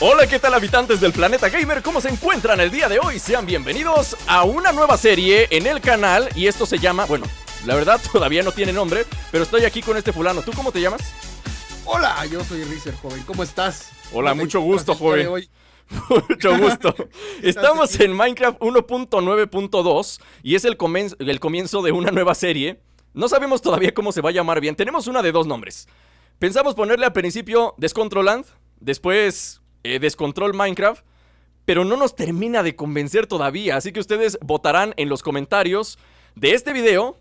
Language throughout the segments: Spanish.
Hola, ¿qué tal habitantes del planeta gamer? ¿Cómo se encuentran el día de hoy? Sean bienvenidos a una nueva serie en el canal y esto se llama, bueno, la verdad todavía no tiene nombre, pero estoy aquí con este fulano. ¿Tú cómo te llamas? Hola, yo soy Rizer, joven. ¿Cómo estás? Hola, mucho gusto, joven. Mucho gusto. Estamos en Minecraft 1.9.2 y es el comienzo, el comienzo de una nueva serie. No sabemos todavía cómo se va a llamar bien. Tenemos una de dos nombres. Pensamos ponerle al principio Descontroland, después eh, descontrol Minecraft, pero no nos termina de convencer todavía, así que ustedes votarán en los comentarios de este video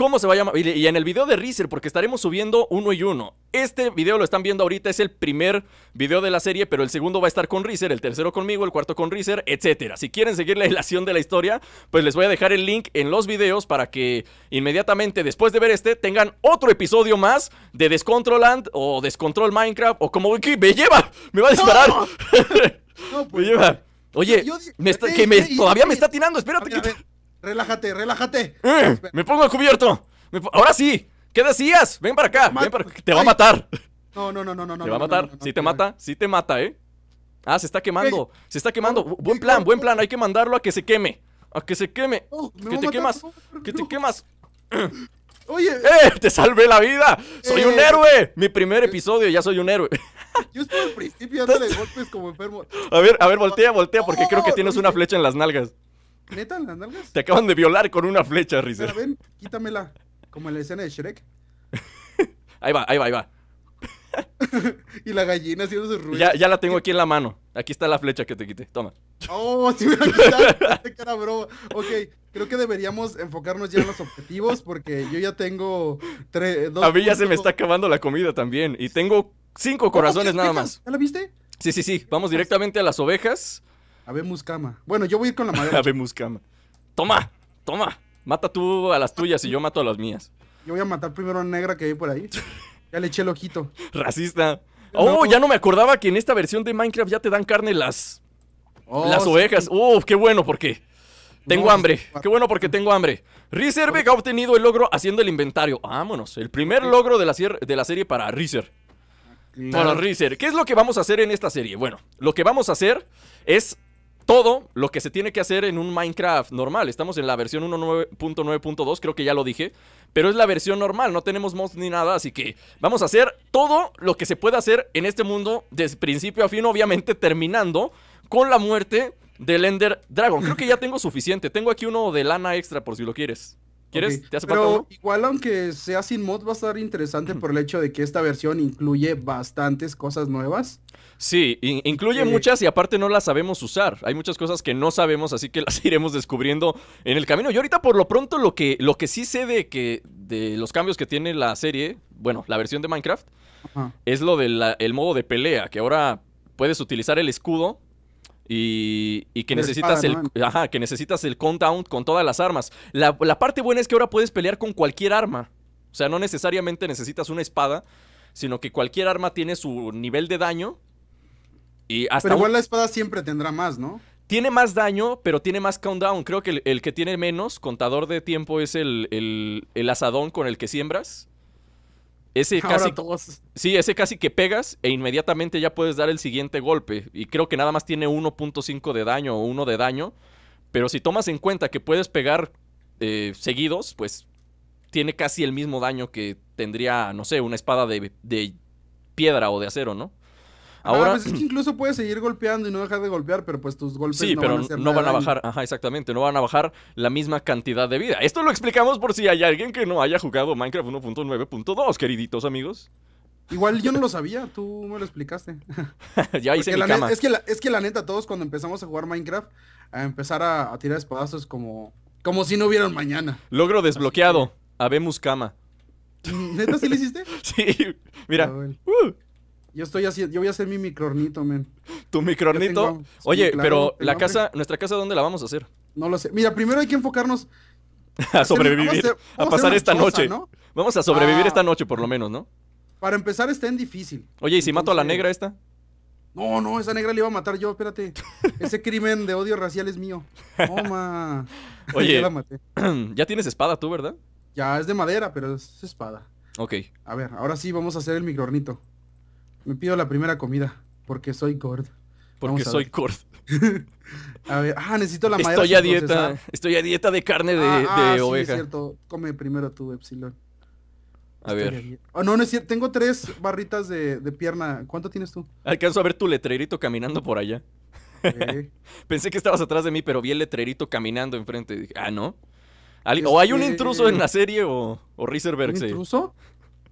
cómo se va a llamar. Y en el video de Reezer, porque estaremos subiendo uno y uno. Este video lo están viendo ahorita, es el primer video de la serie, pero el segundo va a estar con Reezer, el tercero conmigo, el cuarto con Reezer, etc. Si quieren seguir la hilación de la historia, pues les voy a dejar el link en los videos para que inmediatamente después de ver este tengan otro episodio más de Descontroland o Descontrol Minecraft o como... que ¡Me lleva! ¡Me va a disparar! No, me lleva. Pues, Oye, eh, que eh, todavía me eh, está tirando, espérate. que... Relájate, relájate. Eh, me pongo cubierto. Ahora sí. ¿Qué decías? Ven para acá. para te va a matar. No, no, no, no, no. Te va a matar. si te mata, si te mata, ¿eh? Ah, se está quemando. Se está quemando. Buen plan, buen plan. Hay que mandarlo a que se queme. A que se queme. que te quemas. Que te quemas. Oye. ¡Eh! ¡Te salvé la vida! ¡Soy un eh. héroe! Mi primer episodio, ya soy un héroe. Yo estoy al principio dándole golpes como enfermo. A ver, a ver, voltea, voltea, porque creo que tienes una flecha en las nalgas. ¿Neta en Te acaban de violar con una flecha, Rizer. ven, quítamela. Como en la escena de Shrek. ahí va, ahí va, ahí va. y la gallina haciendo su ruido. Ya, la tengo aquí en la mano. Aquí está la flecha que te quité. Toma. Oh, si me la quitaste, cara bro. Ok, creo que deberíamos enfocarnos ya en los objetivos porque yo ya tengo tres. Dos, A mí ya se me está acabando la comida también. Y tengo cinco corazones nada más. ¿Ya la viste? Sí, sí, sí. Vamos directamente a las ovejas. Habemos cama. Bueno, yo voy a ir con la madera. Habemos muscama. Toma, toma. Mata tú a las tuyas y yo mato a las mías. Yo voy a matar primero a Negra que hay por ahí. Ya le eché el ojito. Racista. Oh, ya no me acordaba que en esta versión de Minecraft ya te dan carne las. Oh, las ovejas. Oh, qué bueno porque. Tengo hambre. Qué bueno porque tengo hambre. Reserve ha obtenido el logro haciendo el inventario. Vámonos. El primer logro de la, serie para riser Para riser ¿Qué es lo que vamos a hacer en esta serie? Bueno, lo que vamos a hacer es todo lo que se tiene que hacer en un Minecraft normal. Estamos en la versión 1.9.2, creo que ya lo dije. Pero es la versión normal, no tenemos mods ni nada, así que vamos a hacer todo lo que se puede hacer en este mundo desde principio a fin, obviamente terminando con la muerte del Ender Dragon. Creo que ya tengo suficiente, tengo aquí uno de lana extra por si lo quieres. ¿Quieres? Pero igual aunque sea sin mod va a estar interesante por el hecho de que esta versión incluye bastantes cosas nuevas. Sí, incluye eh, muchas y aparte no las sabemos usar. Hay muchas cosas que no sabemos, así que las iremos descubriendo en el camino. Y ahorita por lo pronto lo que, lo que sí sé de que de los cambios que tiene la serie, bueno, la versión de Minecraft, es lo del modo de pelea, que ahora puedes utilizar el escudo y, que, necesitas el, ajá, que necesitas el countdown con todas las armas. La, parte buena es que ahora puedes pelear con cualquier arma. O sea, no necesariamente necesitas una espada, sino que cualquier arma tiene su nivel de daño. Y hasta pero igual la espada siempre tendrá más, ¿no? Tiene más daño, pero tiene más countdown. Creo que el, que tiene menos contador de tiempo es el, el, el, asadón con el que siembras. Ese casi, Sí, ese casi que pegas e inmediatamente ya puedes dar el siguiente golpe. Y creo que nada más tiene 1.5 de daño o 1 de daño. Pero si tomas en cuenta que puedes pegar eh, seguidos, pues tiene casi el mismo daño que tendría, no sé, una espada de piedra o de acero, ¿no? Ah, Ahora, pues es que incluso puedes seguir golpeando y no dejar de golpear, pero pues tus golpes no van a pero no van a bajar, ajá, exactamente, no van a bajar la misma cantidad de vida. Esto lo explicamos por si hay alguien que no haya jugado Minecraft 1.9.2, queriditos amigos. Igual yo no lo sabía, tú me lo explicaste. ya hice mi cama. Es que, la, es que la neta, todos cuando empezamos a jugar Minecraft, a empezar a, tirar espadazos como, como si no hubiera mañana. Logro desbloqueado, habemos cama. ¿Neta sí lo hiciste? sí, mira. Ah, uh. Yo estoy así, yo voy a hacer mi micronito men. ¿Tu micronito Oye, pero la casa, nuestra casa, ¿dónde la vamos a hacer? No lo sé. Mira, primero hay que enfocarnos a sobrevivir, a, pasar esta noche. ¿no? Vamos a sobrevivir ah. esta noche por lo menos, ¿no? Para empezar está en difícil. Oye, ¿y si mato a la negra esta? No, no, esa negra le iba a matar yo, espérate. Ese crimen de odio racial es mío. Toma. Oye, ya, la maté. ya tienes espada tú, ¿verdad? Ya, es de madera, pero es espada. Ok. A ver, ahora sí vamos a hacer el micronito me pido la primera comida, porque soy cord, Porque soy gordo. a ver, ah, necesito la madera. Estoy a dieta, estoy a dieta de carne de, oveja. Ah, ah, Sí, es cierto. Come primero tú, Epsilon. A ver. Ah, no, no es cierto. Tengo tres barritas de, pierna. ¿Cuánto tienes tú? Alcanzo a ver tu letrerito caminando por allá. Pensé que estabas atrás de mí, pero vi el letrerito caminando enfrente. ah, no. O este, hay un intruso en la serie o, o ¿Un intruso?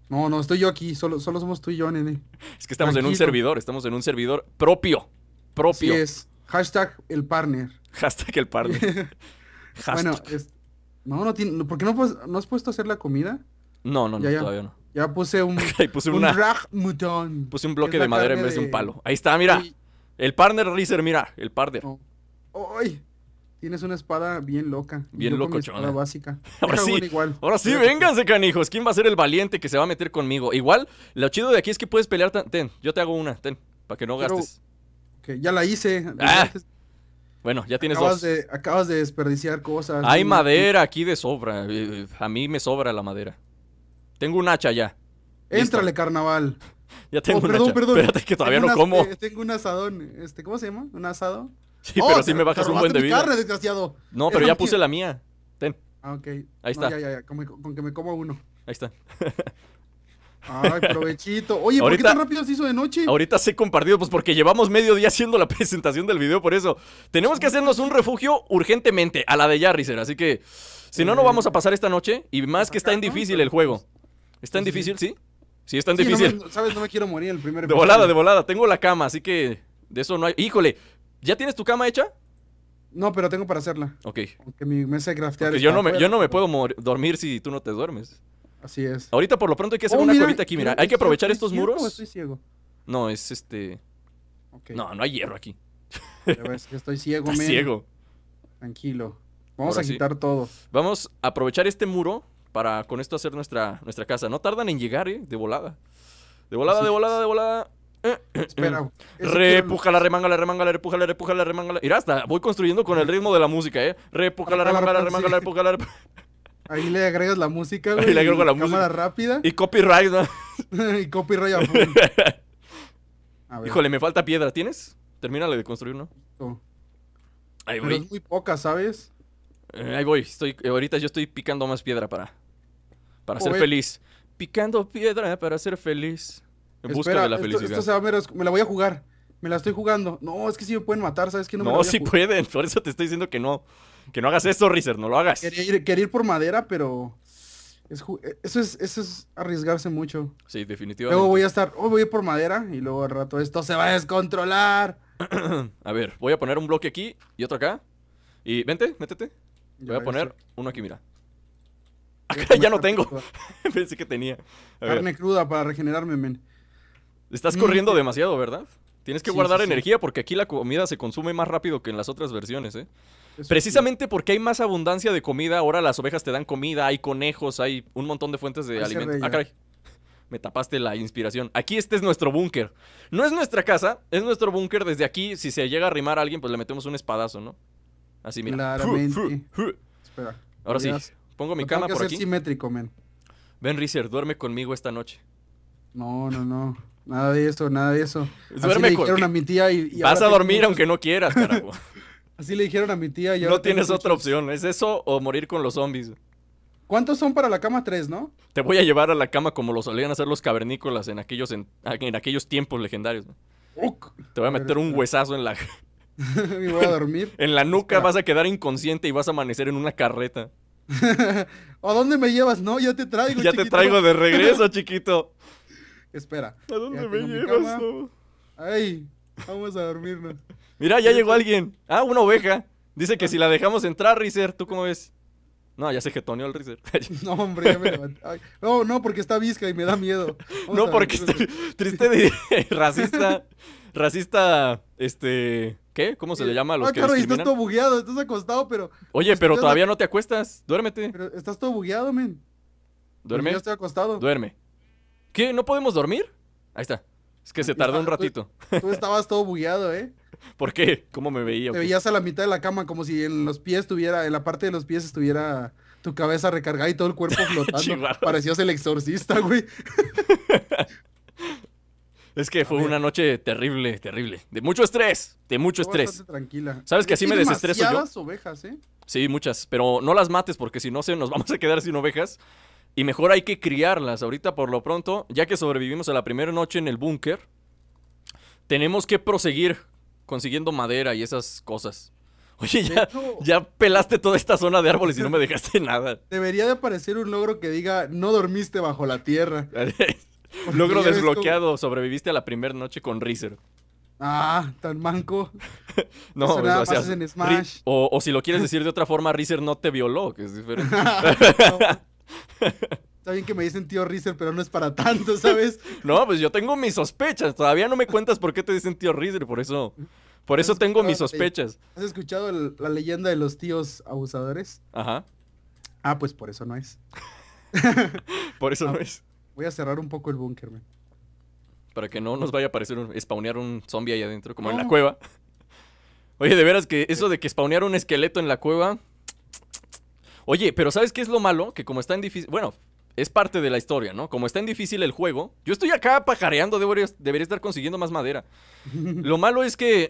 No, no, estoy yo aquí, solo, solo somos tú y yo, nene. Es que estamos en un servidor, estamos en un servidor propio, propio. Así es. Hashtag el partner. Hashtag el partner. Bueno, no, ¿por qué no, has puesto hacer la comida? No, no, todavía no. Ya puse un, puse un Puse un bloque de madera en vez de... un palo. Ahí está, mira. El partner riser, mira, el partner. Oh. Ay. Tienes una espada bien loca. Bien loco, chaval. básica. ahora sí, igual. ahora sí, vénganse, canijos. ¿Quién va a ser el valiente que se va a meter conmigo? Igual, lo chido de aquí es que puedes pelear. Ten, yo te hago una, ten, para que no gastes. Ah. ya la hice. bueno, ya tienes dos. acabas de desperdiciar cosas. Hay madera aquí de sobra. Eh, eh, a mí me sobra la madera. Tengo un hacha ya. Éntrale, carnaval. ya tengo oh, un perdón, Perdón. Espérate que todavía no como. Eh, tengo un asadón. Este, ¿Cómo se llama? ¿Un asado? Sí, pero oh, sí me bajas un buen de vida. desgraciado. No, pero ya puse la mía. Ten. Ah, ok. Ahí está. Ah, ya, ya, ya. Con, que me coma uno. Ahí está. Ay, provechito. Oye, ¿por qué tan rápido se hizo de noche? Ahorita se compartido, pues porque llevamos medio día haciendo la presentación del video, por eso. Tenemos que hacernos un refugio urgentemente, a la de Yarriser, así que. Si no, no eh. vamos a pasar esta noche. Y más que está en difícil el juego. Pues ¿Está en difícil, sí? Sí, está en difícil. Sabes, no me quiero morir el primer De volada, de volada. Tengo la cama, así que de eso no hay. Híjole, ¿Ya tienes tu cama hecha? No, pero tengo para hacerla. Ok. Aunque mi mesa de craftear. es yo no, me, yo no me puedo dormir si tú no te duermes. Así es. Ahorita por lo pronto hay que hacer oh, una aquí, mira. hay que aprovechar estos muros. Estoy ciego. No, es este. No, no hay hierro aquí. Ya ves que estoy ciego, men. ciego. Tranquilo. Vamos a quitar todo. Vamos a aprovechar este muro para con esto hacer nuestra, nuestra casa. No tardan en llegar, eh, de volada. De volada, de volada, de volada. Espera. Mm. Repuja la remanga, la remanga, la repuja, la repuja, la remanga. hasta voy construyendo con el ritmo de la música, ¿eh? Repuja la remanga, la remanga, la repuja, la Ahí le agregas la música, güey. Ahí le agrego la música. Cámara rápida. Y copyright, y copyright a full. Híjole, me falta piedra. ¿Tienes? Termínale de construir, ¿no? Ahí voy. muy poca, ¿sabes? Eh, ahí voy. Estoy, eh, ahorita yo estoy picando más piedra para, para ser feliz. Picando piedra para ser feliz. En busca de la felicidad. me la voy a jugar. Me la estoy jugando. No, es que sí me pueden matar, ¿sabes que no, no me sí pueden. Por eso te estoy diciendo que no. Que no hagas esto Rizer, no lo hagas. Quería ir, por madera, pero. eso, es, es arriesgarse mucho. Sí, definitivamente. Luego voy a estar. voy ir por madera y luego al rato esto se va a descontrolar. a ver, voy a poner un bloque aquí y otro acá. Y vente, métete. Voy a poner uno aquí, mira. Acá ah, ya no tengo. Pensé que tenía. Carne cruda para regenerarme, men. Estás corriendo demasiado, ¿verdad? Tienes que guardar energía porque aquí la comida se consume más rápido que en las otras versiones, ¿eh? Precisamente porque hay más abundancia de comida, ahora las ovejas te dan comida, hay conejos, hay un montón de fuentes de alimento. Ah, Me tapaste la inspiración. Aquí este es nuestro búnker. No es nuestra casa, es nuestro búnker. Desde aquí, si se llega a arrimar a alguien, pues le metemos un espadazo, ¿no? Así, mira. Espera. Ahora sí, pongo mi cama tengo que por ser simétrico, men. Ben reiser duerme conmigo esta noche. No, no, no. Nada de eso, nada de eso. Así le dijeron a mi tía y... vas a dormir aunque no quieras, carajo. Así le dijeron a mi tía y... no tienes otra opción, es eso o morir con los zombies. ¿Cuántos son para la cama 3, no? Te voy a llevar a la cama como lo solían hacer los cavernícolas en aquellos, en, aquellos tiempos legendarios. Te voy a meter un huesazo en la... y voy a dormir. en la nuca vas a quedar inconsciente y vas a amanecer en una carreta. ¿A dónde me llevas? No, ya te traigo. Ya te traigo de regreso, chiquito espera. ¿A dónde me llevas? No? Ay, vamos a dormirnos. Mira, ya llegó alguien. Ah, una oveja. Dice que si la dejamos entrar, Rizer, ¿tú cómo ves? No, ya se getoneó el Rizer. no, hombre, ya me levanté. no, no, porque está visca y me da miedo. no, porque está triste de racista. Racista, este. ¿Qué? ¿Cómo se le llama a los ah, que claro, discriminan? estás todo bugueado, estás acostado, pero... Oye, pero todavía no te acuestas, duérmete. Pero estás todo bugueado, men. Duerme. Yo estoy acostado. Duerme. ¿Qué? ¿No podemos dormir? Ahí está. Es que se tardó un ah, pues, ratito. Tú, estabas todo bugueado, ¿eh? ¿Por qué? ¿Cómo me veía? Te veías a la mitad de la cama, como si en los pies tuviera, en la parte de los pies estuviera tu cabeza recargada y todo el cuerpo flotando. Parecías el exorcista, güey. es que fue una noche terrible, terrible. De mucho estrés, de mucho estrés. Tranquila. ¿Sabes que así me desestreso yo? ovejas, ¿eh? Sí, muchas, pero no las mates porque si no se nos vamos a quedar sin ovejas y mejor hay que criarlas ahorita por lo pronto, ya que sobrevivimos a la primera noche en el búnker. Tenemos que proseguir consiguiendo madera y esas cosas. Oye, ya, pelaste toda esta zona de árboles y no me dejaste nada. Debería de aparecer un logro que diga, no dormiste bajo la tierra. logro desbloqueado, sobreviviste a la primera noche con riser Ah, tan manco. no, o si lo quieres decir de otra forma, riser no te violó, que es diferente. Está bien que me dicen tío Rizer, pero no es para tanto, ¿sabes? no, pues yo tengo mis sospechas. Todavía no me cuentas por qué te dicen tío Rizer, por eso. Por eso tengo mis sospechas. ¿Has escuchado la leyenda de los tíos abusadores? Ajá. Ah, pues por eso no es. por eso ah, no es. Voy a cerrar un poco el búnker, man. Para que no nos vaya a aparecer un, spawnear un zombie ahí adentro, como en la cueva. Oye, de veras que eso de que spawnear un esqueleto en la cueva Oye, pero ¿sabes qué es lo malo? Que como está en difícil. Bueno, es parte de la historia, ¿no? Como está en difícil el juego, yo estoy acá pajareando, debería, debería estar consiguiendo más madera. Lo malo es que,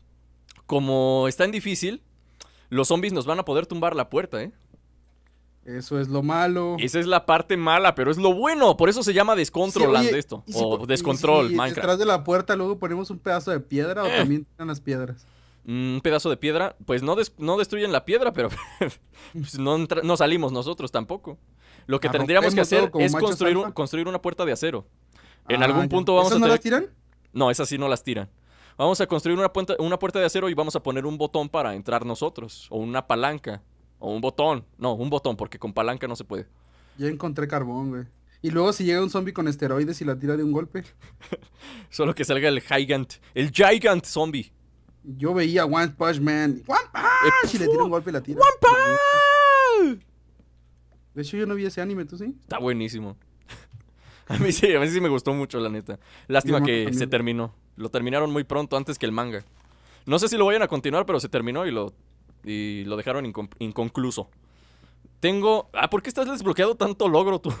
como está en difícil, los zombies nos van a poder tumbar la puerta, ¿eh? Eso es lo malo. Esa es la parte mala, pero es lo bueno. Por eso se llama descontrolando esto. o descontrol, y Detrás de la puerta luego ponemos un pedazo de piedra o eh. también tienen las piedras un pedazo de piedra, pues no, no destruyen la piedra, pero pues no, salimos nosotros tampoco. Lo que ah, tendríamos que hacer es construir, construir una puerta de acero. En ah, algún punto vamos ¿Esas a... no las tiran? No, esas sí no las tiran. Vamos a construir una, puerta, una puerta de acero y vamos a poner un botón para entrar nosotros, o una palanca, o un botón. No, un botón, porque con palanca no se puede. Ya encontré carbón, güey. Y luego si llega un zombie con esteroides y la tira de un golpe. Solo que salga el Gigant, el Gigant zombie yo veía One Punch Man. ¡One Punch! Eh, pues, le un golpe la tira. ¡One Punch! De hecho, yo no vi ese anime, ¿tú sí? Está buenísimo. A mí sí, a mí sí me gustó mucho, la neta. Lástima que se terminó. Lo terminaron muy pronto, antes que el manga. No sé si lo vayan a continuar, pero se terminó y lo, lo dejaron inconcluso. Tengo... Ah, ¿por qué estás desbloqueado tanto logro tú?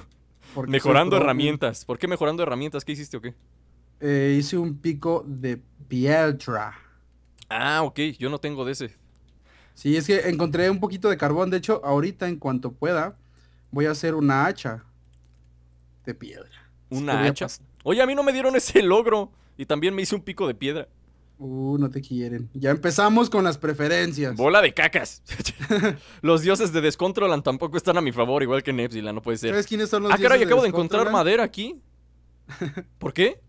mejorando herramientas. ¿Por qué mejorando herramientas? ¿Qué hiciste o qué? Eh, hice un pico de pietra. Ah, ok, yo no tengo de ese. Sí, es que encontré un poquito de carbón. De hecho, ahorita en cuanto pueda, voy a hacer una hacha de piedra. ¿Una hacha? Oye, a mí no me dieron ese logro. Y también me hice un pico de piedra. Uh, no te quieren. Ya empezamos con las preferencias. Bola de cacas. los dioses de Descontrolan tampoco están a mi favor, igual que Nepsila, no puede ser. ¿Sabes quiénes son los ah, dioses caray, acabo de encontrar eh? madera aquí. ¿Por qué?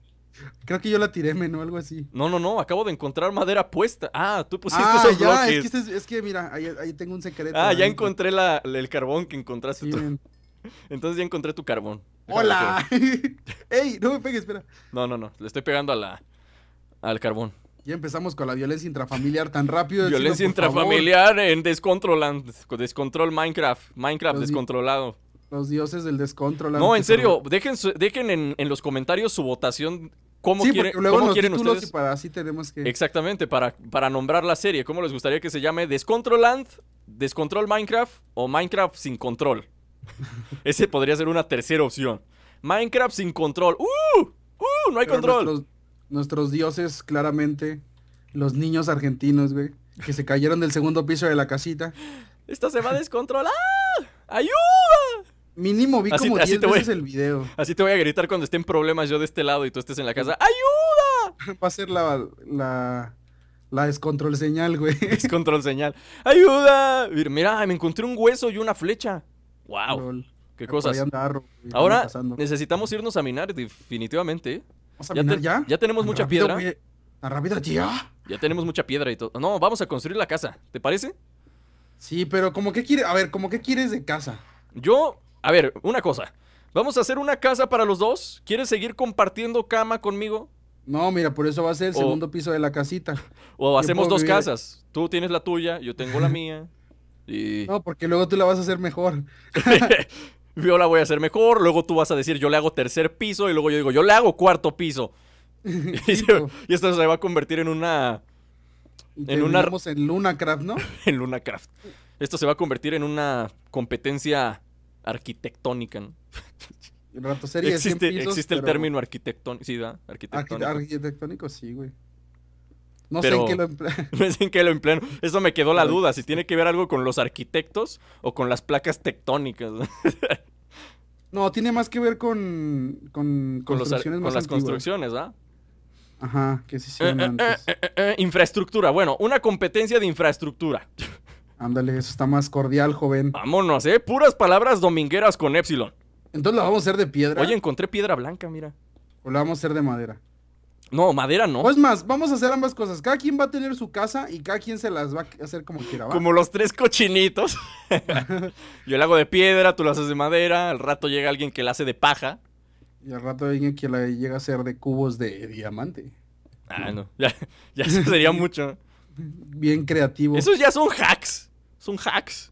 Creo que yo la tiré, ¿no? algo así. No, no, no, acabo de encontrar madera puesta. Ah, tú pusiste ah, esos este Es que, mira, ahí, tengo un secreto. Ah, ya encontré el carbón que encontraste tú. Entonces ya encontré tu carbón. ¡Hola! ¡Ey! No me pegues, espera. No, no, no. Le estoy pegando a la, al carbón. Ya empezamos con la violencia intrafamiliar tan rápido. Violencia intrafamiliar en Descontroland. Descontrol Minecraft. Minecraft descontrolado. Los dioses del descontrol. No, en serio, dejen, dejen en, los comentarios su votación luego quieren Y para así tenemos que... Exactamente, para, para nombrar la serie. ¿Cómo les gustaría que se llame? ¿Descontroland? ¿Descontrol Minecraft? ¿O Minecraft sin control? Ese podría ser una tercera opción. Minecraft sin control. ¡Uh! ¡Uh! No hay control. Nuestros, dioses, claramente, los niños argentinos, güey, que se cayeron del segundo piso de la casita. ¡Esta se va a descontrolar. ¡Ayuda! Mínimo vi como 10 veces el video. Así te voy a gritar cuando estén problemas yo de este lado y tú estés en la casa. ¡Ayuda! Va a ser la, la, descontrol señal, güey. Descontrol señal. ¡Ayuda! Mira, me encontré un hueso y una flecha. ¡Wow! Qué cosas. Ahora necesitamos irnos a minar, definitivamente. ¿eh? ¿Vamos a ya minar ya? Ya tenemos mucha piedra. rápido ya? Ya tenemos mucha piedra y todo. No, vamos a construir la casa. ¿Te parece? Sí, pero como que quiere, a ver, ¿cómo qué quieres de casa. Yo a ver, una cosa. Vamos a hacer una casa para los dos. ¿Quieres seguir compartiendo cama conmigo? No, mira, por eso va a ser el segundo piso de la casita. O hacemos dos casas. Tú tienes la tuya, yo tengo la mía. Y... No, porque luego tú la vas a hacer mejor. yo la voy a hacer mejor, luego tú vas a decir yo le hago tercer piso y luego yo digo yo le hago cuarto piso. y, esto se va a convertir en una... en una... En Lunacraft, ¿no? en Lunacraft. Esto se va a convertir en una competencia arquitectónica. existe, existe el término arquitectónico, sí, Arquitectónico. sí, güey. No sé en qué lo emplean. en Eso me quedó la duda, si tiene que ver algo con los arquitectos o con las placas tectónicas. no, tiene más que ver con, con, las construcciones, ¿verdad? Ajá, que sí eh, eh, eh, infraestructura. Bueno, una competencia de infraestructura. Ándale, eso está más cordial, joven. Vámonos, ¿eh? Puras palabras domingueras con Epsilon. Entonces la vamos a hacer de piedra. Oye, encontré piedra blanca, mira. O la vamos a hacer de madera. No, madera no. Pues más, vamos a hacer ambas cosas. Cada quien va a tener su casa y cada quien se las va a hacer como quiera. ¿va? Como los tres cochinitos. Yo la hago de piedra, tú la haces de madera. Al rato llega alguien que la hace de paja. Y al rato alguien que la llega a hacer de cubos de diamante. Ah, no. Ya, ya sería mucho bien creativo. Esos ya son hacks. Son hacks.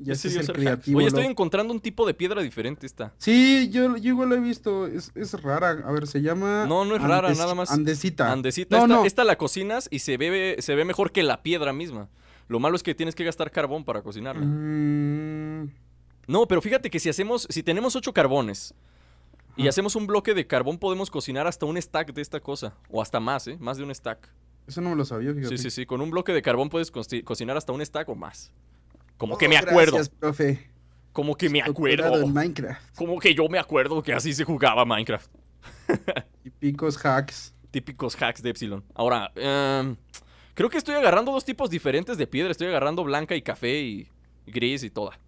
Ya creativo. Oye, estoy encontrando un tipo de piedra diferente esta. Sí, yo, igual lo he visto. Es, rara. A ver, se llama. No, no es rara, nada más. Andesita. Andesita. esta, la cocinas y se ve, se ve mejor que la piedra misma. Lo malo es que tienes que gastar carbón para cocinarla. Mm. No, pero fíjate que si hacemos, si tenemos ocho carbones y hacemos un bloque de carbón, podemos cocinar hasta un stack de esta cosa. O hasta más, ¿eh? Más de un stack. Eso no me lo sabía, Sí, sí, sí. Con un bloque de carbón puedes cocinar hasta un stack o más. Como que oh, me acuerdo. Gracias, profe. Como que me acuerdo. Minecraft. Como que yo me acuerdo que así se jugaba Minecraft. Típicos hacks. Típicos hacks de Epsilon. Ahora, em, creo que estoy agarrando dos tipos diferentes de piedra. Estoy agarrando blanca y café y gris y toda.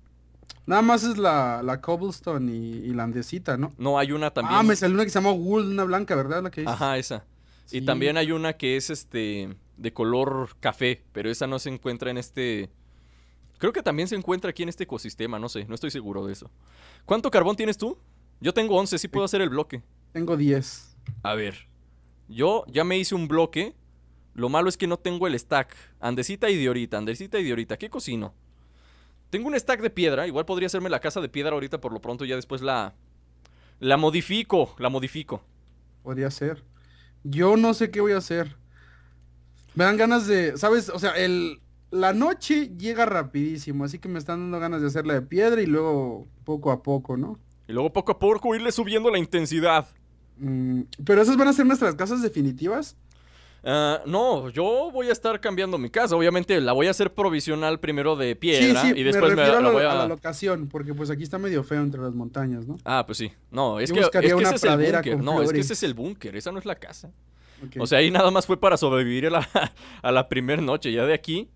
Nada más es la, cobblestone y, la andesita, ¿no? No, hay una también. Ah, me salió una que se llama wool, una blanca, ¿verdad? La que Ajá, esa. Y también hay una que es este de color café, pero esa no se encuentra en este... Creo que también se encuentra aquí en este ecosistema, no sé, no estoy seguro de eso. ¿Cuánto carbón tienes tú? Yo tengo 11, sí puedo hacer el bloque. Tengo 10. A ver, yo ya me hice un bloque. Lo malo es que no tengo el stack. Andesita y diorita, andesita y diorita. ¿Qué cocino? Tengo un stack de piedra. Igual podría hacerme la casa de piedra ahorita por lo pronto. Ya después la... La modifico, la modifico. Podría ser. Yo no sé qué voy a hacer. Me dan ganas de, ¿sabes? O sea, el, la noche llega rapidísimo, así que me están dando ganas de hacerla de piedra y luego poco a poco, ¿no? Y luego poco a poco irle subiendo la intensidad. Mm, pero esas van a ser nuestras casas definitivas. Ah, no, yo voy a estar cambiando mi casa. Obviamente la voy a hacer provisional primero de piedra y después me, a la, a... locación, porque pues aquí está medio feo entre las montañas, ¿no? Ah, pues sí. No, es que, es que ese es el búnker. No, es que ese es el búnker, esa no es la casa. O sea, ahí nada más fue para sobrevivir a la, a primera noche. Ya de aquí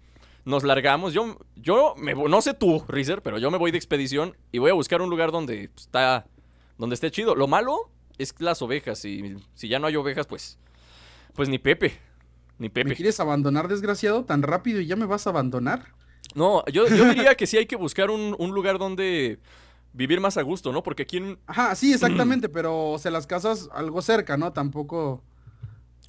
nos largamos. Yo, yo me, no sé tú, Rizer, pero yo me voy de expedición y voy a buscar un lugar donde está, donde esté chido. Lo malo es las ovejas y si ya no hay ovejas, pues pues ni Pepe. Ni Pepe. ¿Me quieres abandonar, desgraciado, tan rápido y ya me vas a abandonar? No, yo, diría que sí hay que buscar un, un, lugar donde vivir más a gusto, ¿no? Porque aquí en... Ajá, sí, exactamente, pero se las casas algo cerca, ¿no? Tampoco...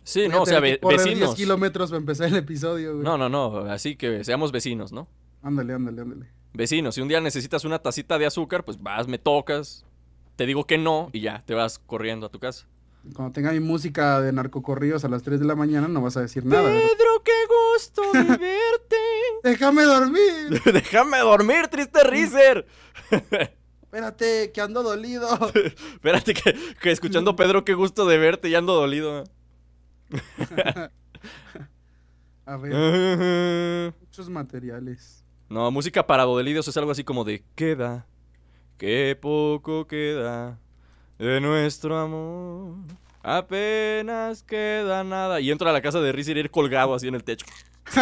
Sí, no, o sea, ve vecinos. 10 kilómetros para empezar el episodio, güey. No, no, no, así que seamos vecinos, ¿no? Ándale, ándale, ándale. Vecinos, si un día necesitas una tacita de azúcar, pues vas, me tocas, te digo que no y ya, te vas corriendo a tu casa cuando tenga mi música de narcocorridos a las 3 de la mañana no vas a decir nada. Pedro, qué gusto de verte. Déjame dormir. Déjame dormir, triste riser. Espérate, que ando dolido. Espérate, que, escuchando Pedro, qué gusto de verte, y ando dolido. a ver. muchos materiales. No, música para dolidos es algo así como de queda. Qué poco queda. De nuestro amor apenas queda nada. Y entro a la casa de Riz ir colgado así en el techo.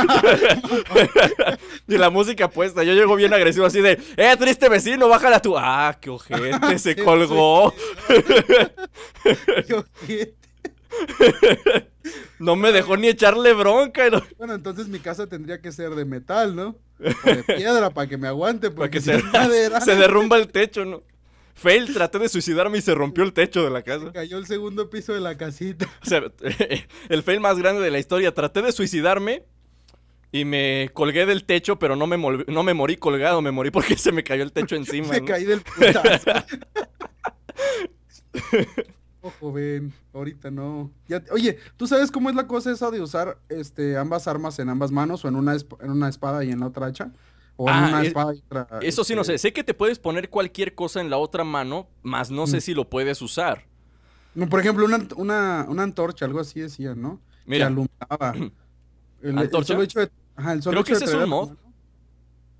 y la música puesta. Yo llego bien agresivo así de, eh, triste vecino, bájala tu...! Ah, qué ojete, ah, se colgó. qué ojete. no me dejó ni echarle bronca. Bueno, entonces mi casa tendría que ser de metal, ¿no? O de piedra para que me aguante. Porque para que se, se, derrumba el techo, ¿no? Fail, traté de suicidarme y se rompió el techo de la casa. cayó el segundo piso de la casita. O sea, el fail más grande de la historia. Traté de suicidarme y me colgué del techo, pero no me, no me morí colgado, me morí porque se me cayó el techo encima. Se caí del putazo. Ojo, ven. ahorita no. oye, ¿tú sabes cómo es la cosa esa de usar este, ambas armas en ambas manos o en una, en una espada y en la otra hacha? ah, e eso sí, no este, sé. Sé que te puedes poner cualquier cosa en la otra mano, más no sé mm. si lo puedes usar. No, por ejemplo, una, antorcha, algo así decía, ¿no? Mira. Que alumbraba. ¿Antorcha? Creo que ese es un mod.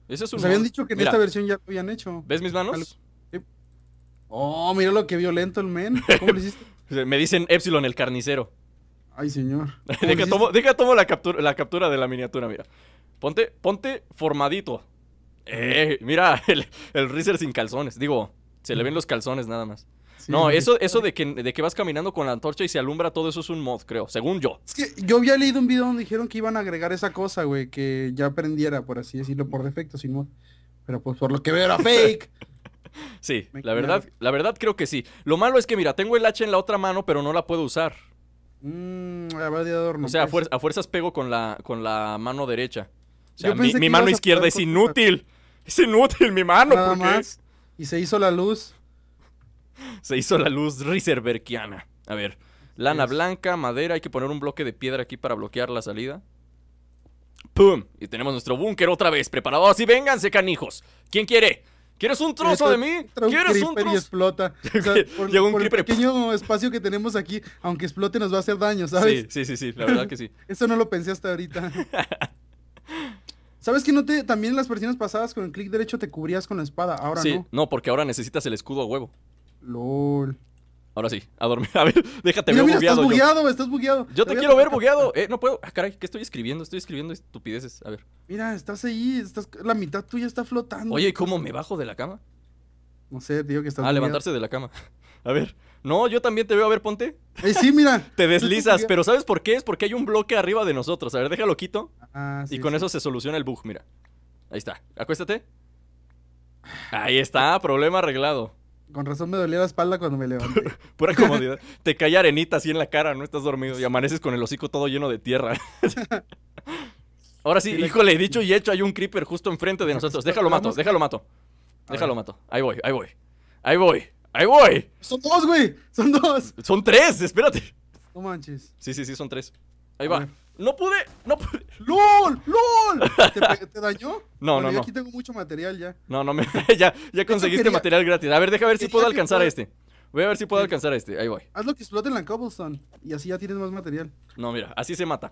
Ese es un habían dicho que en esta versión ya lo habían hecho. ¿Ves mis manos? Oh, mira lo que violento el men. ¿Cómo hiciste? Me dicen Epsilon el carnicero. Ay, señor. deja, tomo, la captura, la captura de la miniatura, mira. Ponte, ponte formadito. Eh, mira, el, el sin calzones. Digo, se le ven los calzones nada más. no, eso, eso de, que, de que vas caminando con la antorcha y se alumbra todo eso es un mod, creo, según yo. Es que yo había leído un video donde dijeron que iban a agregar esa cosa, güey, que ya aprendiera, por así decirlo, por defecto, sin mod. Pero pues por lo que veo era fake. sí, la verdad, la verdad creo que sí. Lo malo es que, mira, tengo el hacha en la otra mano, pero no la puedo usar. Mmm, a o sea, a, pues. a, fuerzas pego con la, con la mano derecha mi, mano izquierda es inútil. Es inútil mi mano, Y se hizo la luz. Se hizo la luz Riserberkiana. A ver, lana blanca, madera. Hay que poner un bloque de piedra aquí para bloquear la salida. ¡Pum! Y tenemos nuestro búnker otra vez preparado. Así, vénganse, canijos. ¿Quién quiere? ¿Quieres un trozo de mí? ¿Quieres un, trozo? Y explota. un el pequeño espacio que tenemos aquí, aunque explote, nos va a hacer daño, ¿sabes? Sí, sí, sí, sí la verdad que sí. Eso no lo pensé hasta ahorita. ¿Sabes que no te, también las versiones pasadas con el clic derecho te cubrías con la espada? Ahora sí, no. porque ahora necesitas el escudo a huevo. LOL. Ahora sí, a dormir. A ver, déjate ver mira, bugueado. Estás bugueado, yo. estás bugueado. Yo te, quiero ver bugueado. Eh, no puedo. Ah, caray, ¿qué estoy escribiendo? Estoy escribiendo estupideces. A ver. Mira, estás ahí, estás, la mitad tuya está flotando. Oye, ¿y cómo me bajo de la cama? No sé, digo que estás. Ah, levantarse de la cama. A ver. No, yo también te veo, a ver, ponte. Eh, sí, mira. te deslizas, pero ¿sabes por qué? Es porque hay un bloque arriba de nosotros. A ver, déjalo quito. Ah, y con eso se soluciona el bug, mira. Ahí está. Acuéstate. Ah. Ahí está, problema arreglado. Con razón me dolía la espalda cuando me levanté. Pura, comodidad. te cae arenita así en la cara, no estás dormido y amaneces con el hocico todo lleno de tierra. Ahora sí, híjole, dicho y hecho, hay un creeper justo enfrente de nosotros. Déjalo mato, déjalo mato. Déjalo mato. Ahí voy, ahí voy. Ahí voy. ¡Ahí voy! Son dos, güey. Son dos. Son tres, espérate. No manches. Sí, sí, sí, son tres. Ahí va. No pude, no pude. ¡Lol! ¡Lol! ¿Te, dañó? No, no, no. aquí tengo mucho material ya. No, no, me, ya, ya conseguiste material gratis. A ver, deja ver si puedo alcanzar a este. Voy a ver si puedo alcanzar a este. Ahí voy. Haz lo que explote en la cobblestone. Y así ya tienes más material. No, mira, así se mata.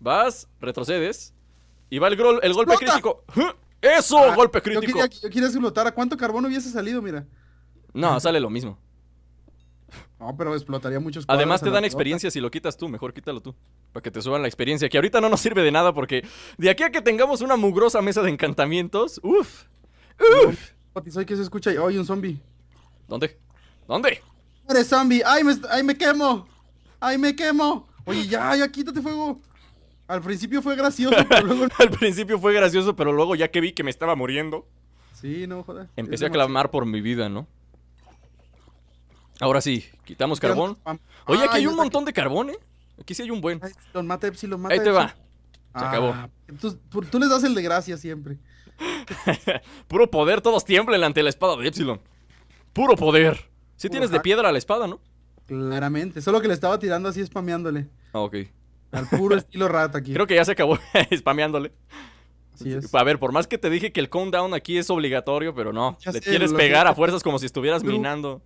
Vas, retrocedes. Y va el, el golpe crítico crítico. ¡Eso! golpe crítico. Yo quería, explotar. ¿A cuánto carbón hubiese salido? Mira. No, sale lo mismo. No, pero explotaría muchos. Además te dan experiencia si lo quitas tú, mejor quítalo tú. Para que te suban la experiencia, que ahorita no nos sirve de nada porque de aquí a que tengamos una mugrosa mesa de encantamientos, ¡Uf! Uff. Soy que se escucha ahí? un zombie. ¿Dónde? ¿Dónde? Eres zombie. Ay me, ay, me quemo. Ay, me quemo. Oye, ya, ya quítate fuego. Al principio fue gracioso, pero luego... Al principio fue gracioso, pero luego ya que vi que me estaba muriendo... Sí, no, joder. Empecé a clamar por mi vida, ¿no? Ahora sí, quitamos carbón. Oye, aquí hay un montón de carbón, ¿eh? Aquí sí hay un buen. Epsilon, Ahí te va. Se ah, acabó. tú les das el de gracia siempre. Puro poder, todos tiemblen ante la espada de Epsilon. Puro poder. Si sí tienes de piedra la espada, ¿no? Claramente, solo que le estaba tirando así, spameándole. Ah, ok. Al puro estilo rata aquí. Creo que ya se acabó spameándole. es. A ver, por más que te dije que el countdown aquí es obligatorio, pero no. le quieres pegar a fuerzas como si estuvieras minando.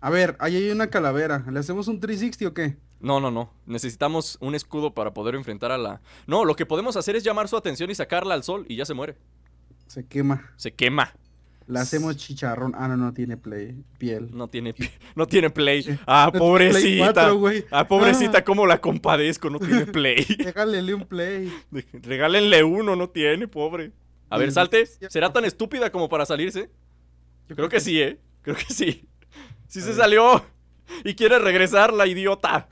A ver, ahí hay una calavera. ¿Le hacemos un 360 o qué? No, no, no. Necesitamos un escudo para poder enfrentar a la... No, lo que podemos hacer es llamar su atención y sacarla al sol y ya se muere. Se quema. Se quema. La hacemos chicharrón. Ah, no, no tiene play, piel. No tiene, no tiene play. Ah, ah, pobrecita. ah, pobrecita, cómo la compadezco, no tiene play. Regálenle un play. Regálenle uno, no tiene, pobre. A ver, salte. ¿Será tan estúpida como para salirse? Yo creo que sí, ¿eh? Creo que sí. Sí se salió. Y quiere regresar la idiota.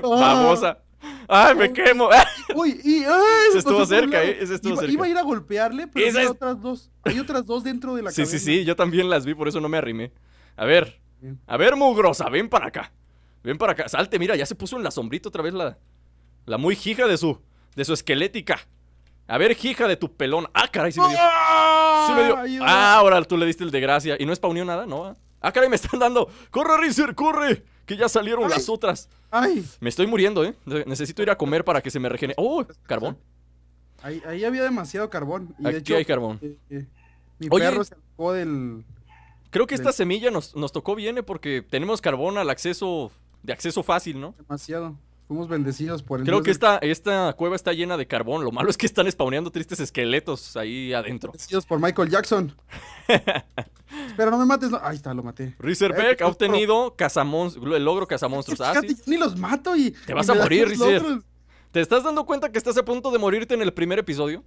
Famosa ¡Ay, me quemo! Uy, y, se pues, estuvo cerca, ¿eh? estuvo iba, cerca. Iba a ir a golpearle, pero hay otras dos. Hay otras dos dentro de la sí, Sí, sí, sí, yo también las vi, por eso no me arrimé. A ver. A ver, mugrosa, ven para acá. Ven para acá. Salte, mira, ya se puso en la sombrita otra vez la. La muy jija de su. de su esquelética. A ver, hija de tu pelón. Ah, caray, sí me dio. dio. Ah, ahora tú le diste el de gracia. ¿Y no unión nada? No. Ah, caray, me están dando. ¡Corre, riser, corre! que ya salieron las otras. Ay. Me estoy muriendo, ¿eh? Necesito ir a comer para que se me regenere. ¡Oh! Carbón. Ahí, había demasiado carbón. Aquí hay carbón. Eh, eh, mi perro se tocó del. Creo que esta semilla nos, nos tocó bien, ¿eh? Porque tenemos carbón al acceso. De acceso fácil, ¿no? Demasiado. Fuimos bendecidos por el. Creo que esta, esta cueva está llena de carbón. Lo malo es que están spawneando tristes esqueletos ahí adentro. Bendecidos por Michael Jackson. Espera, no me mates. Ahí está, lo maté. Beck ha obtenido el logro cazamonstruos. Ah, ni los mato y. Te vas a morir, Rizer. ¿Te estás dando cuenta que estás a punto de morirte en el primer episodio?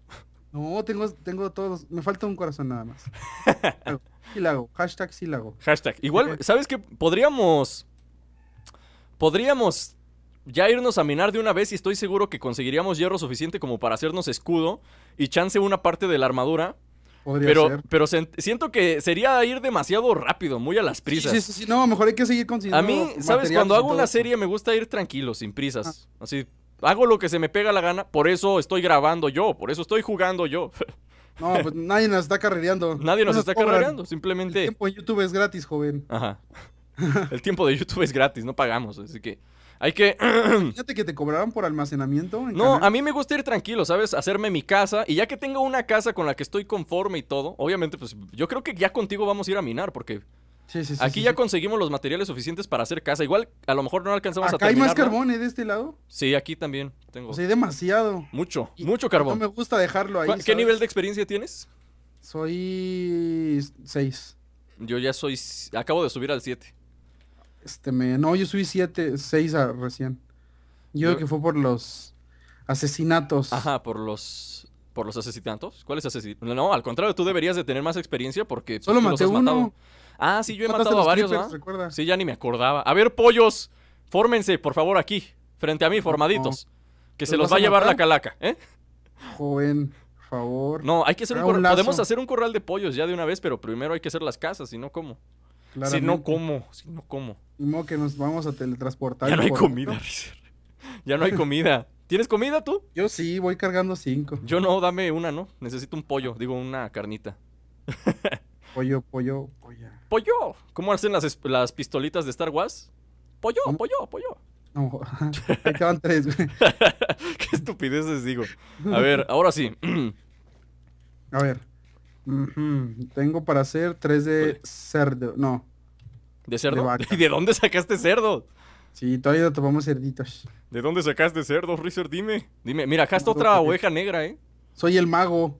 No, tengo, tengo todos. Me falta un corazón nada más. sí lo hago. Hashtag sí lo hago. Hashtag. Igual, ¿sabes qué? Podríamos. Podríamos ya irnos a minar de una vez y estoy seguro que conseguiríamos hierro suficiente como para hacernos escudo y chance una parte de la armadura. Podría pero ser. pero siento que sería ir demasiado rápido, muy a las prisas. Sí, sí, sí, no, mejor hay que seguir consiguiendo. A mí, ¿sabes? Cuando hago una serie me gusta ir tranquilo, sin prisas. Así, hago lo que se me pega la gana, por eso estoy grabando yo, por eso estoy jugando yo. No, pues nadie nos está carrereando. Nadie nos, está simplemente. El tiempo en YouTube es gratis, joven. Ajá. El tiempo de YouTube es gratis, no pagamos, así que. Hay que. Fíjate que te cobraron por almacenamiento. no, a mí me gusta ir tranquilo, ¿sabes? Hacerme mi casa. Y ya que tengo una casa con la que estoy conforme y todo, obviamente, pues yo creo que ya contigo vamos a ir a minar, porque. Sí, sí, sí, Aquí ya conseguimos los materiales suficientes para hacer casa. Igual, a lo mejor no alcanzamos a ¿Hay más carbón ¿eh? de este lado? Sí, aquí también tengo. O demasiado. Mucho, mucho carbón. No me gusta dejarlo ahí. ¿Qué nivel de experiencia tienes? Soy 6. Yo ya soy... Acabo de subir al 7. Este, me, no, yo subí siete, seis recién. Yo, creo que fue por los asesinatos. Ajá, por los por los asesinatos. ¿Cuáles asesinatos? No, al contrario, tú deberías de tener más experiencia porque pues, solo maté los has matado. Ah, sí, yo he matado a varios, clippers, ¿ah? Sí, ya ni me acordaba. A ver, pollos, fórmense, por favor, aquí, frente a mí, formaditos. Que se los va a llevar la calaca, ¿eh? Joven, por favor. No, hay que hacer un Podemos hacer un corral de pollos ya de una vez, pero primero hay que hacer las casas, si no, ¿cómo? Si no, como, Si no, como. Y modo que nos vamos a teletransportar. Ya no hay comida, Ya no hay comida. ¿Tienes comida tú? Yo sí, voy cargando cinco. Yo no, dame una, ¿no? Necesito un pollo, digo, una carnita. pollo, pollo, pollo. ¡Pollo! ¿Cómo hacen las, las pistolitas de Star Wars? ¡Pollo, pollo, pollo! No, quedan tres, güey. Qué estupideces digo. A ver, ahora sí. a ver. Tengo para hacer tres de cerdo. No. ¿De cerdo? ¿Y de dónde sacaste cerdo? Sí, todavía tomamos cerditos. ¿De dónde sacaste cerdo, Richard? Dime. Dime, mira, acá está otra oveja negra, ¿eh? Soy el mago.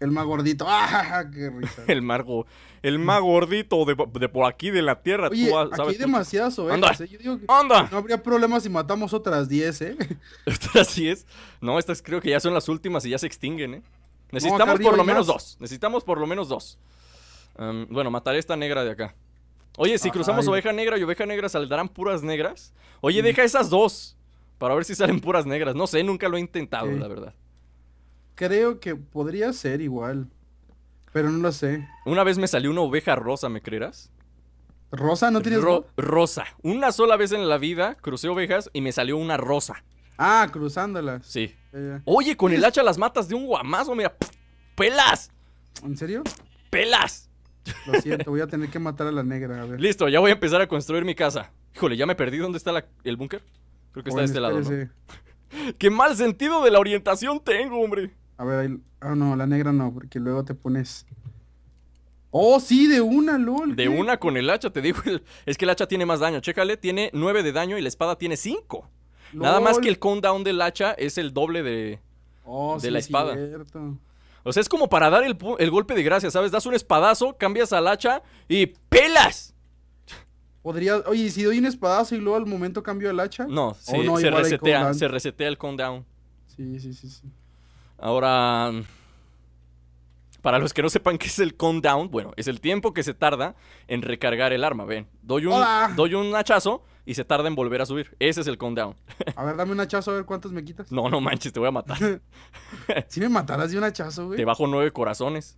El mago gordito. Ah, el mago. El mago gordito de, por aquí, de la tierra. Oye, aquí hay demasiadas ¿eh? No habría problema si matamos otras 10, ¿eh? ¿Otras es No, estas creo que ya son las últimas y ya se extinguen, ¿eh? Necesitamos por lo menos dos. Necesitamos por lo menos dos. Em, bueno, mataré esta negra de acá. Oye, si ah, cruzamos oveja negra y oveja negra, ¿saldrán puras negras? Oye, deja esas dos. Para ver si salen puras negras. No sé, nunca lo he intentado, la verdad. Creo que podría ser igual. Pero no lo sé. Una vez me salió una oveja rosa, ¿me creerás? ¿Rosa? ¿No tienes Rosa. Una sola vez en la vida crucé ovejas y me salió una rosa. Ah, cruzándolas. Sí. Oye, con el hacha las matas de un guamazo, mira. ¡Pelas! ¿En serio? ¡Pelas! Lo siento, voy a tener que matar a la negra, Listo, ya voy a empezar a construir mi casa. Híjole, ya me perdí. ¿Dónde está el búnker? Creo que está de este lado, ¿no? ¡Qué mal sentido de la orientación tengo, hombre! A ver, Ah, no, la negra no, porque luego te pones... ¡Oh, sí! De una, LOL. De una con el hacha, te digo. Es que el hacha tiene más daño. Chécale, tiene 9 de daño y la espada tiene 5. Nada más que el countdown del hacha es el doble de, oh, la espada. O sea, es como para dar el, golpe de gracia, ¿sabes? Das un espadazo, cambias al hacha y ¡pelas! Podría, oye, si doy un espadazo y luego al momento cambio el hacha. No, oh, se, resetea, se resetea el countdown. Sí, sí, sí, sí. Ahora, para los que no sepan qué es el countdown, bueno, es el tiempo que se tarda en recargar el arma. Ven, doy doy un hachazo, y se tarda en volver a subir. Ese es el countdown. A ver, dame un hachazo a ver cuántos me quitas. No, no manches, te voy a matar. si me matarás de un hachazo, güey. Te bajo nueve corazones.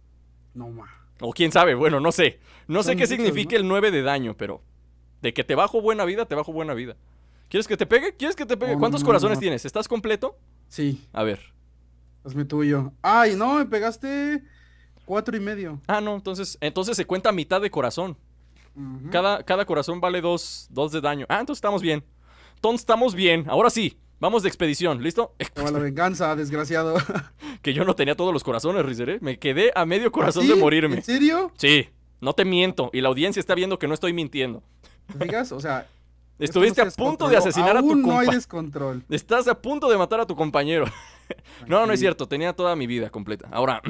No, ma. O quién sabe, bueno, no sé. No sé qué significa el nueve de daño, pero de que te bajo buena vida, te bajo buena vida. ¿Quieres que te pegue? ¿Quieres que te pegue? ¿Cuántos corazones tienes? ¿Estás completo? Sí. A ver. Hazme tuyo. Ay, no, me pegaste cuatro y medio. Ah, no, entonces, entonces se cuenta mitad de corazón cada, cada, corazón vale dos, de daño. Ah, entonces estamos bien. Entonces estamos bien. Ahora sí. Vamos de expedición, ¿listo? la venganza, desgraciado. que yo no tenía todos los corazones, Rizeré. Me quedé a medio corazón de morirme. ¿En serio? Sí, no te miento. Y la audiencia está viendo que no estoy mintiendo. O sea, Estuviste a punto de asesinar a tu compañero. No hay descontrol. Estás a punto de matar a tu compañero. no, no es cierto. Tenía toda mi vida completa. Ahora,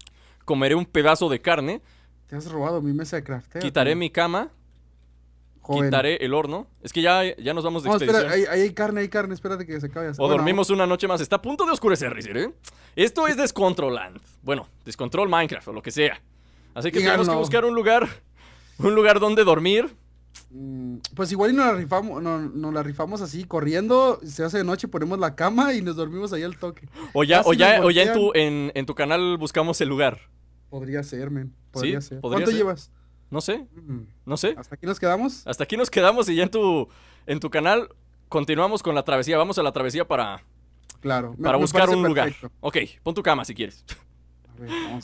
comeré un pedazo de carne te has robado mi mesa de crafteo. Quitaré mi cama. Quitaré el horno. Es que ya, ya nos vamos de no, Espera, ahí, hay carne, hay carne. Espérate que se acabe. O dormimos una noche más. Está a punto de oscurecer, ¿eh? Esto es Descontroland. Bueno, Descontrol Minecraft o lo que sea. Así que tenemos que buscar un lugar. Un lugar donde dormir. Mm, pues igual y nos la rifamos, no, la rifamos así, corriendo, se hace de noche, ponemos la cama y nos dormimos ahí al toque. O ya, en tu canal buscamos el lugar. Podría ser, men. Podría sí, ¿Cuánto llevas? No sé. Mm. No sé. ¿Hasta aquí nos quedamos? Hasta aquí nos quedamos y ya en tu, en tu canal continuamos con la travesía. Vamos a la travesía para, claro. para buscar un lugar. Ok, pon tu cama si quieres.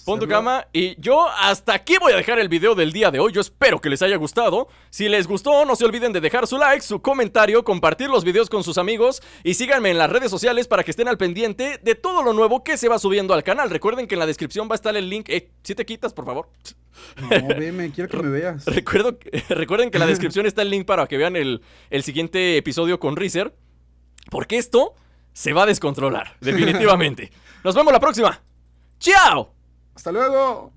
Pon tu cama y yo hasta aquí voy a dejar el video del día de hoy. Yo espero que les haya gustado. Si les gustó, no se olviden de dejar su like, su comentario, compartir los videos con sus amigos y síganme en las redes sociales para que estén al pendiente de todo lo nuevo que se va subiendo al canal. Recuerden que en la descripción va a estar el link. Eh, si te quitas, por favor. No, quiero que me veas. recuerden que en la descripción está el link para que vean el, siguiente episodio con Reezer. Porque esto se va a descontrolar, definitivamente. Nos vemos la próxima. ¡Chao! Hasta luego.